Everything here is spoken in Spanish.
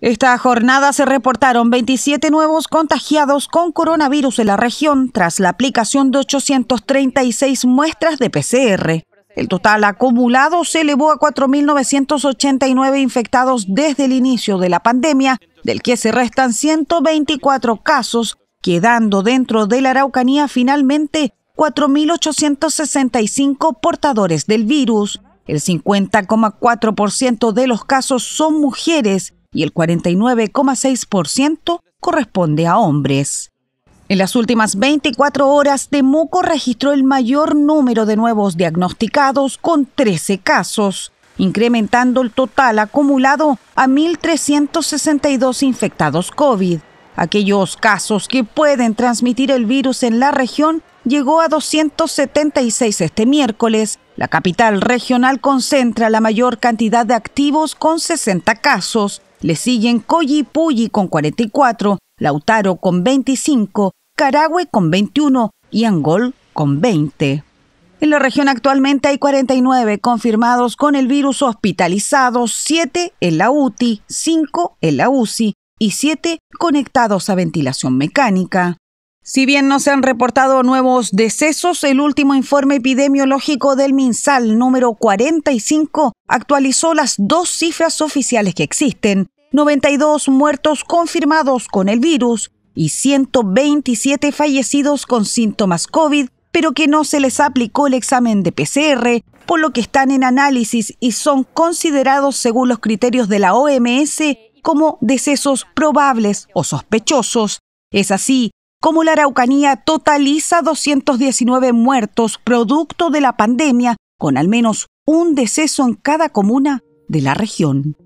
Esta jornada se reportaron 27 nuevos contagiados con coronavirus en la región tras la aplicación de 836 muestras de PCR. El total acumulado se elevó a 4.989 infectados desde el inicio de la pandemia, del que se restan 124 casos, quedando dentro de la Araucanía finalmente 4.865 portadores del virus. El 50,4% de los casos son mujeres y el 49,6% corresponde a hombres. En las últimas 24 horas, Temuco registró el mayor número de nuevos diagnosticados con 13 casos, incrementando el total acumulado a 1.362 infectados COVID. Aquellos casos que pueden transmitir el virus en la región llegó a 276 este miércoles. La capital regional concentra la mayor cantidad de activos con 60 casos, le siguen Collipulli con 44, Lautaro con 25, Carahue con 21 y Angol con 20. En la región actualmente hay 49 confirmados con el virus hospitalizados, 7 en la UTI, 5 en la UCI y 7 conectados a ventilación mecánica. Si bien no se han reportado nuevos decesos, el último informe epidemiológico del MinSal número 45 actualizó las dos cifras oficiales que existen. 92 muertos confirmados con el virus y 127 fallecidos con síntomas COVID, pero que no se les aplicó el examen de PCR, por lo que están en análisis y son considerados según los criterios de la OMS como decesos probables o sospechosos. Es así como la Araucanía totaliza 219 muertos producto de la pandemia, con al menos un deceso en cada comuna de la región.